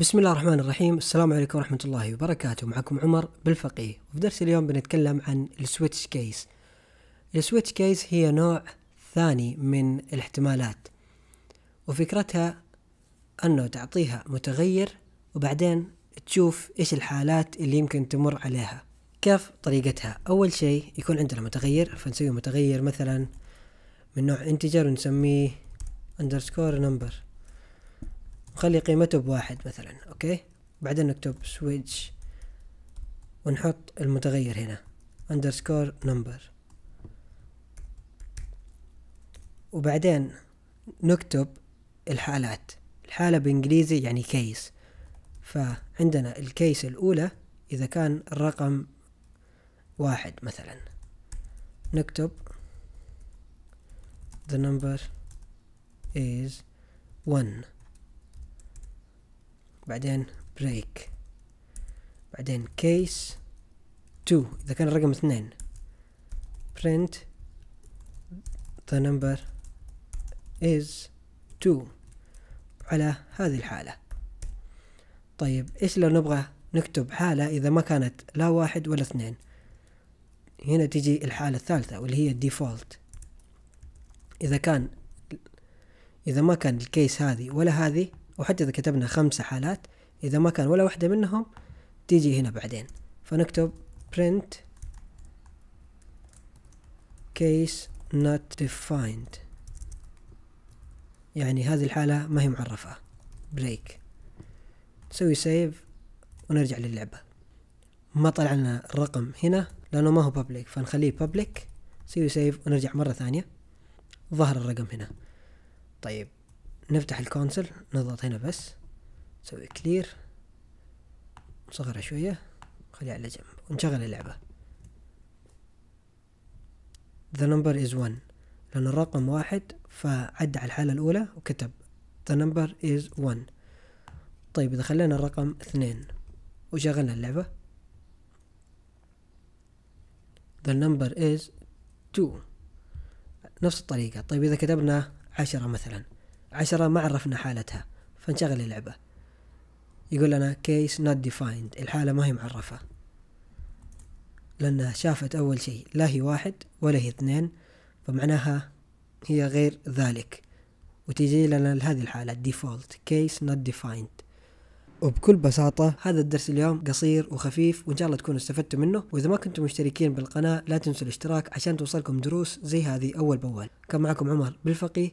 بسم الله الرحمن الرحيم السلام عليكم ورحمة الله وبركاته معكم عمر بالفقيه وفي درس اليوم بنتكلم عن السويتش كيس السويتش كيس هي نوع ثاني من الاحتمالات وفكرتها أنه تعطيها متغير وبعدين تشوف إيش الحالات اللي يمكن تمر عليها كيف طريقتها أول شيء يكون عندنا متغير فنسوي متغير مثلا من نوع انتجر ونسميه underscore number نخلي قيمته بواحد مثلا اوكي بعدين نكتب سويتش ونحط المتغير هنا underscore number وبعدين نكتب الحالات الحالة بإنجليزي يعني كيس فعندنا الكيس الأولى إذا كان الرقم واحد مثلا نكتب the number is one بعدين بريك بعدين كيس 2 اذا كان الرقم اثنين print the number is 2 على هذه الحالة طيب ايش لو نبغى نكتب حالة اذا ما كانت لا واحد ولا اثنين هنا تجي الحالة الثالثة واللي هي الديفولت إذا كان إذا ما كان الكيس هذه ولا هذه وحتى إذا كتبنا خمسة حالات إذا ما كان ولا واحدة منهم تيجي هنا بعدين فنكتب print case not defined يعني هذه الحالة ما هي معرفة break نسوي سيف ونرجع للعبة ما طلع لنا الرقم هنا لأنه ما هو public فنخليه public نسوي سيف ونرجع مرة ثانية ظهر الرقم هنا طيب نفتح الكونسل نضغط هنا بس نسوي كلير نصغرها شوية خليها على جنب ونشغل اللعبة the number is one لأن الرقم واحد فعد على الحالة الأولى وكتب the number is one طيب إذا خلينا الرقم اثنين وشغلنا اللعبة the number is two نفس الطريقة طيب إذا كتبنا عشرة مثلا عشرة ما عرفنا حالتها فنشغل اللعبة يقول لنا كيس نوت ديفايند الحالة ما هي معرفة لأنها شافت أول شيء لا هي واحد ولا هي اثنين فمعناها هي غير ذلك وتجي لنا لهذه الحالة default case not defined وبكل بساطة هذا الدرس اليوم قصير وخفيف وإن شاء الله تكونوا استفدتوا منه وإذا ما كنتم مشتركين بالقناة لا تنسوا الاشتراك عشان توصلكم دروس زي هذه أول بأول كان معكم عمر بالفقي